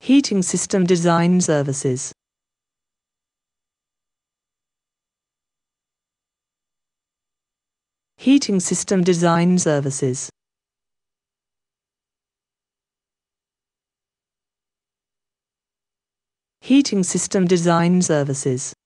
Heating System Design Services Heating System Design Services Heating System Design Services